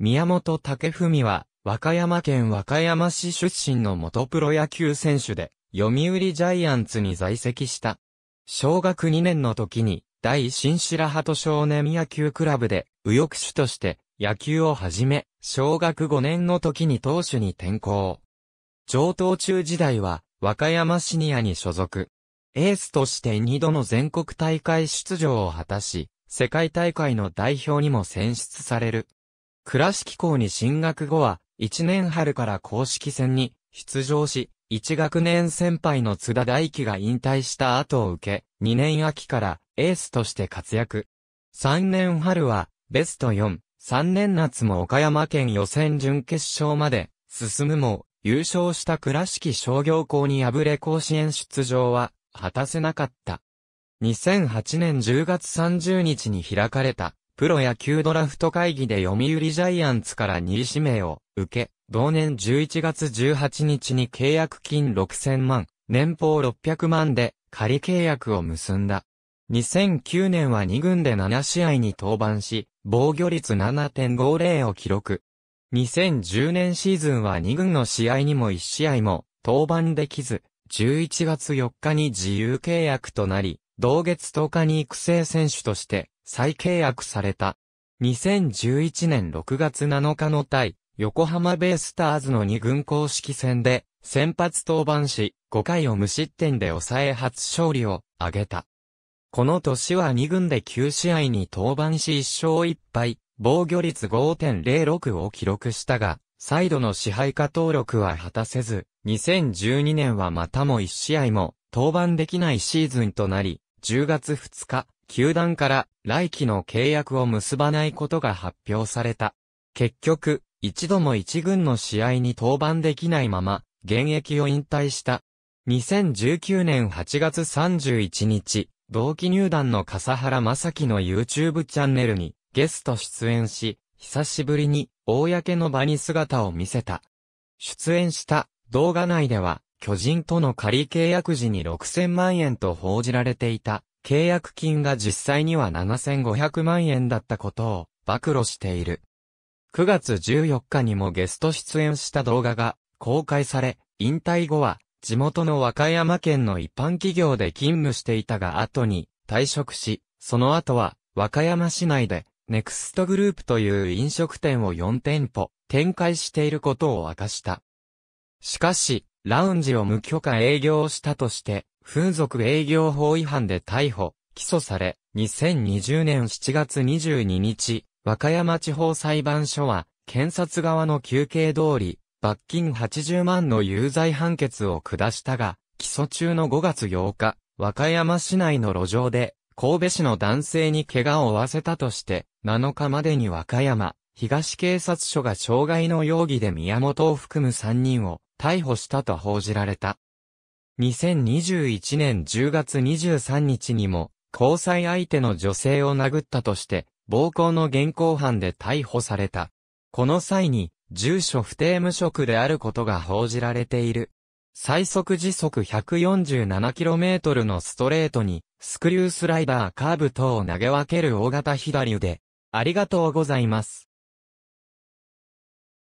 宮本武文は、和歌山県和歌山市出身の元プロ野球選手で、読売ジャイアンツに在籍した。小学2年の時に、大新白鳩少年野球クラブで、右翼手として野球を始め、小学5年の時に投手に転向。上等中時代は、和歌山シニアに所属。エースとして2度の全国大会出場を果たし、世界大会の代表にも選出される。倉敷校に進学後は、1年春から公式戦に出場し、1学年先輩の津田大輝が引退した後を受け、2年秋からエースとして活躍。3年春は、ベスト4、3年夏も岡山県予選準決勝まで進むも、優勝した倉敷商業校に敗れ甲子園出場は果たせなかった。2008年10月30日に開かれたプロ野球ドラフト会議で読売ジャイアンツから2位指名を受け、同年11月18日に契約金6000万、年俸600万で仮契約を結んだ。2009年は2軍で7試合に登板し、防御率7.50を記録。2010年シーズンは2軍の試合にも1試合も登板できず、11月4日に自由契約となり、同月10日に育成選手として再契約された。2011年6月7日の対、横浜ベイスターズの2軍公式戦で、先発登板し、5回を無失点で抑え初勝利を挙げた。この年は2軍で9試合に登板し1勝1敗、防御率5.06を記録したが、再度の支配下登録は果たせず、2012年はまたも1試合も登板できないシーズンとなり、10月2日、球団から来期の契約を結ばないことが発表された。結局、一度も一軍の試合に登板できないまま、現役を引退した。2019年8月31日、同期入団の笠原正樹の YouTube チャンネルにゲスト出演し、久しぶりに公の場に姿を見せた。出演した動画内では、巨人との仮契約時に6000万円と報じられていた。契約金が実際には7500万円だったことを暴露している。9月14日にもゲスト出演した動画が公開され、引退後は地元の和歌山県の一般企業で勤務していたが後に退職し、その後は和歌山市内でネクストグループという飲食店を4店舗展開していることを明かした。しかし、ラウンジを無許可営業したとして、風俗営業法違反で逮捕、起訴され、2020年7月22日、和歌山地方裁判所は、検察側の求刑通り、罰金80万の有罪判決を下したが、起訴中の5月8日、和歌山市内の路上で、神戸市の男性に怪我を負わせたとして、7日までに和歌山、東警察署が傷害の容疑で宮本を含む3人を逮捕したと報じられた。2021年10月23日にも、交際相手の女性を殴ったとして、暴行の現行犯で逮捕された。この際に、住所不定無職であることが報じられている。最速時速 147km のストレートに、スクリュースライダーカーブ等を投げ分ける大型左腕。ありがとうございます。